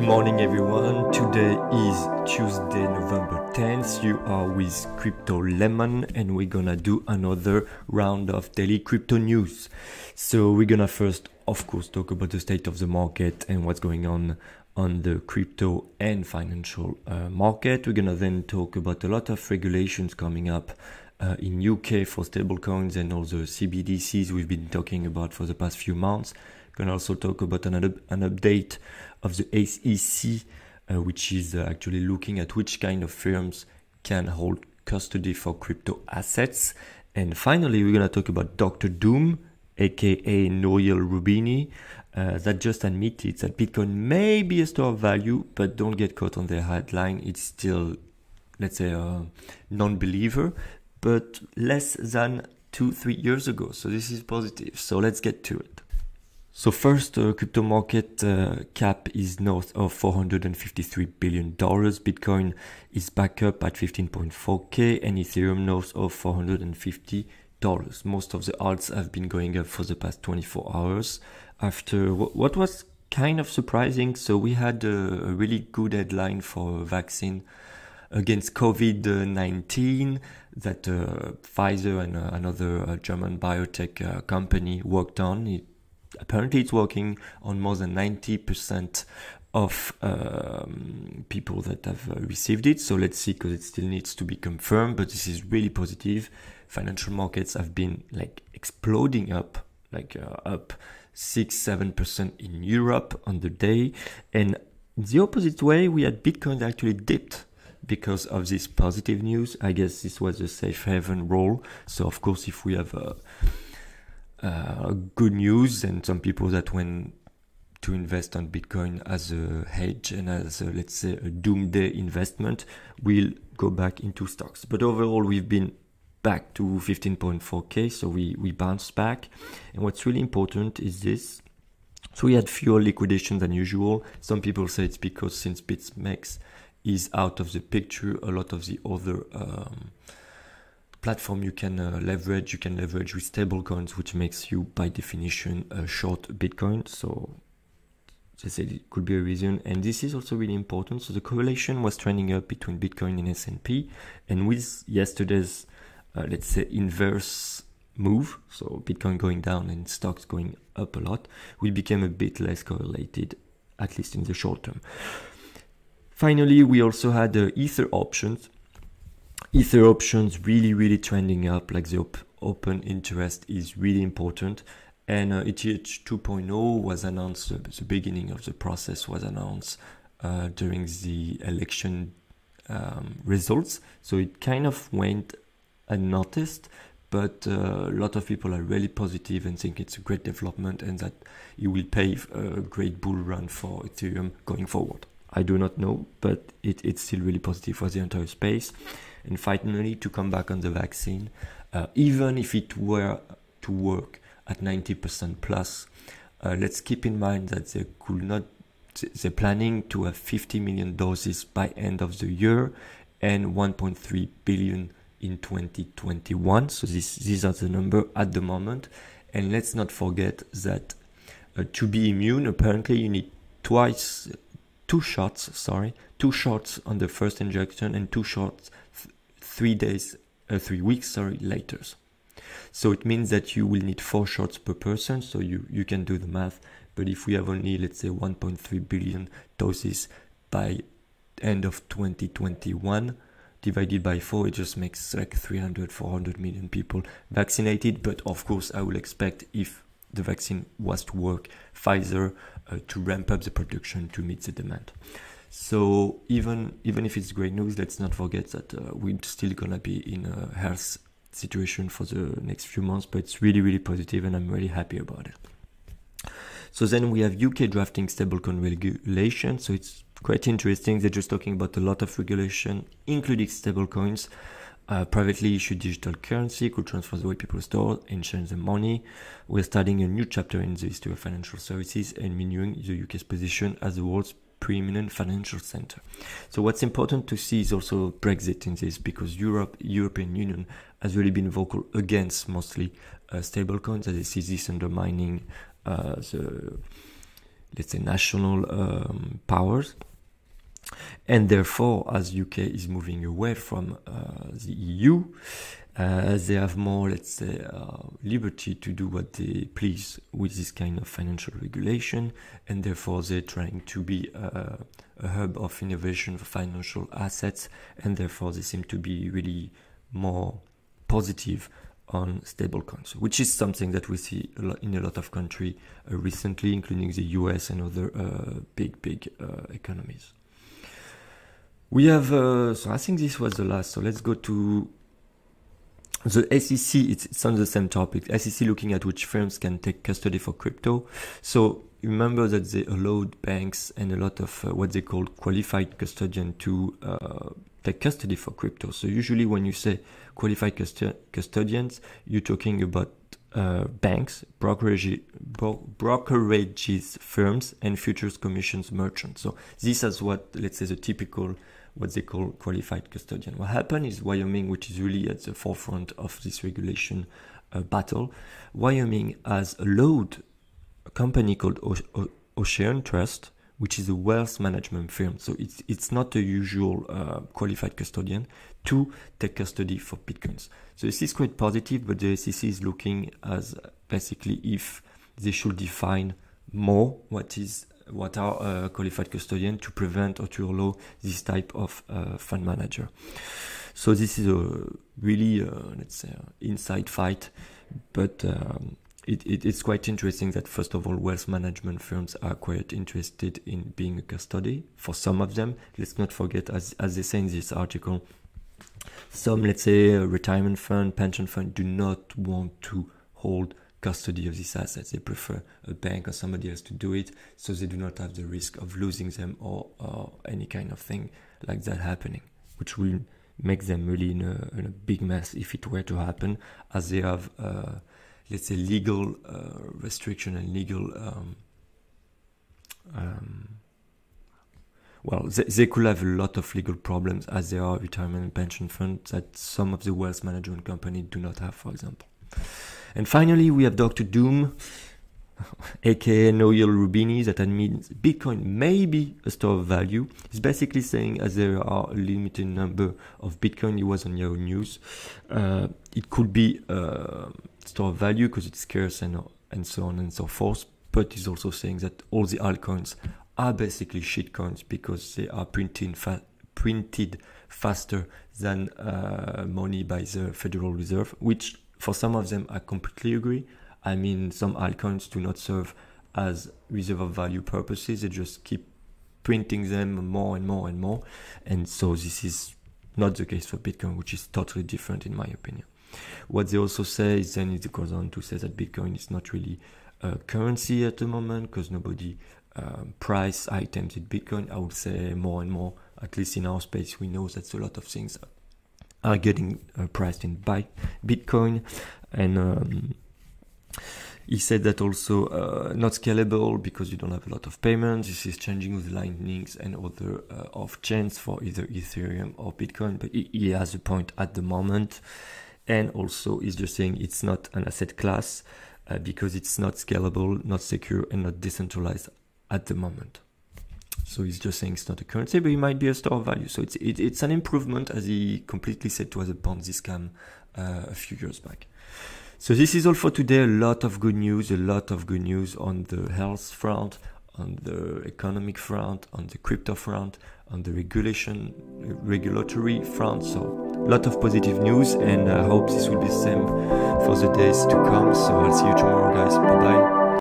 Good morning, everyone. Today is Tuesday, November 10th. You are with Crypto Lemon, and we're gonna do another round of daily crypto news. So, we're gonna first, of course, talk about the state of the market and what's going on on the crypto and financial uh, market. We're gonna then talk about a lot of regulations coming up uh, in UK for stablecoins and all the CBDCs we've been talking about for the past few months. Going to also talk about an, an update of the SEC, uh, which is uh, actually looking at which kind of firms can hold custody for crypto assets. And finally, we're going to talk about Dr. Doom, aka Noel Rubini, uh, that just admitted that Bitcoin may be a store of value, but don't get caught on the headline. It's still, let's say, a non believer, but less than two, three years ago. So this is positive. So let's get to it. So first, uh, crypto market uh, cap is north of 453 billion dollars. Bitcoin is back up at 15.4k, and Ethereum north of 450 dollars. Most of the alts have been going up for the past 24 hours. After what was kind of surprising, so we had a, a really good headline for vaccine against COVID-19 that uh, Pfizer and uh, another uh, German biotech uh, company worked on. It Apparently, it's working on more than 90% of um, people that have uh, received it. So let's see, because it still needs to be confirmed, but this is really positive. Financial markets have been like exploding up, like uh, up six, seven percent in Europe on the day, and the opposite way, we had Bitcoin actually dipped because of this positive news. I guess this was a safe haven role. So of course, if we have a uh, uh, good news and some people that went to invest on Bitcoin as a hedge and as a, let's say a doomsday investment will go back into stocks. But overall, we've been back to 15.4k, so we we bounced back. And what's really important is this. So we had fewer liquidations than usual. Some people say it's because since BitMEX is out of the picture, a lot of the other um, platform you can uh, leverage. You can leverage with stablecoins, which makes you by definition a uh, short Bitcoin. So they said it could be a reason. And this is also really important. So the correlation was trending up between Bitcoin and S&P. And with yesterday's, uh, let's say, inverse move, so Bitcoin going down and stocks going up a lot, we became a bit less correlated, at least in the short term. Finally, we also had the uh, Ether options Ether options really, really trending up, like the op open interest is really important. And uh, ETH 2.0 was announced, uh, the beginning of the process was announced uh, during the election um, results. So it kind of went unnoticed, but uh, a lot of people are really positive and think it's a great development and that it will pave a great bull run for Ethereum going forward. I do not know, but it, it's still really positive for the entire space and finally to come back on the vaccine, uh, even if it were to work at 90% plus. Uh, let's keep in mind that they could not, they're planning to have 50 million doses by end of the year and 1.3 billion in 2021. So this, these are the number at the moment. And let's not forget that uh, to be immune, apparently you need twice two shots, sorry, two shots on the first injection and two shots th three days, uh, three weeks, sorry, later. So it means that you will need four shots per person. So you, you can do the math. But if we have only, let's say 1.3 billion doses by end of 2021, divided by four, it just makes like 300, 400 million people vaccinated. But of course, I will expect if the vaccine was to work, Pfizer uh, to ramp up the production to meet the demand. So even even if it's great news, let's not forget that uh, we're still gonna be in a health situation for the next few months. But it's really really positive, and I'm really happy about it. So then we have UK drafting stablecoin regulation. So it's quite interesting. They're just talking about a lot of regulation, including stablecoins uh, privately issued digital currency could transfer the way people store and change their money. We're starting a new chapter in the history of financial services and renewing the UK's position as the world's preeminent financial center. So what's important to see is also Brexit in this because Europe, European Union has really been vocal against mostly uh, stablecoins as it sees this undermining uh, the, let's say, national um, powers and therefore, as UK is moving away from uh, the EU, uh, they have more, let's say, uh, liberty to do what they please with this kind of financial regulation, and therefore they're trying to be a hub of innovation for financial assets, and therefore they seem to be really more positive on stablecoins, which is something that we see a in a lot of countries uh, recently, including the US and other uh, big, big uh, economies. We have, uh, so I think this was the last. So let's go to the SEC. It's, it's on the same topic. SEC looking at which firms can take custody for crypto. So remember that they allowed banks and a lot of uh, what they call qualified custodian to uh, take custody for crypto. So usually when you say qualified custo custodians, you're talking about uh, banks, brokerage, bro- brokerages firms, and futures commissions merchants. So this is what, let's say, the typical what they call qualified custodian. What happened is Wyoming, which is really at the forefront of this regulation uh, battle, Wyoming has allowed a company called o- o- Ocean Trust which is a wealth management firm. So it's it's not a usual uh, qualified custodian to take custody for bitcoins. So this is quite positive, but the SEC is looking as basically if they should define more what is what are uh, qualified custodian to prevent or to allow this type of uh, fund manager. So this is a really uh, let's say uh, inside fight, but. Um, it, it, it's quite interesting that first of all wealth management firms are quite interested in being a custody for some of them let's not forget as, as they say in this article some let's say retirement fund pension fund do not want to hold custody of these assets they prefer a bank or somebody else to do it so they do not have the risk of losing them or, or any kind of thing like that happening which will make them really in a, in a big mess if it were to happen as they have uh, let's say legal uh, restriction and legal um, um, well they, they, could have a lot of legal problems as there are retirement and pension funds that some of the wealth management companies do not have for example and finally we have dr doom aka Noel Rubini, that admits Bitcoin may be a store of value. He's basically saying as there are a limited number of Bitcoin, it was on Yahoo News, uh, it could be a uh, store of value because it's scarce and, and so on and so forth. But he's also saying that all the altcoins are basically shitcoins because they are printing fa printed faster than uh, money by the Federal Reserve, which for some of them I completely agree. I mean, some altcoins do not serve as reserve of value purposes. They just keep printing them more and more and more. And so this is not the case for Bitcoin, which is totally different in my opinion. What they also say is then it goes on to say that Bitcoin is not really a currency at the moment because nobody um, price items in Bitcoin. I would say more and more, at least in our space, we know that a lot of things are getting uh, priced in by Bitcoin and um, he said that also uh, not scalable because you don't have a lot of payments. This is changing with Lightnings and other uh, off chains for either Ethereum or Bitcoin. But he, has a point at the moment, and also he's just saying it's not an asset class uh, because it's not scalable, not secure, and not decentralized at the moment. So he's just saying it's not a currency, but it might be a store of value. So it's it, it's an improvement, as he completely said it was a Ponzi scam uh, a few years back. So this is all for today. A lot of good news, a lot of good news on the health front, on the economic front, on the crypto front, on the regulation, regulatory front. So a lot of positive news, and I hope this will be the same for the days to come. So I'll see you tomorrow, guys. Bye bye.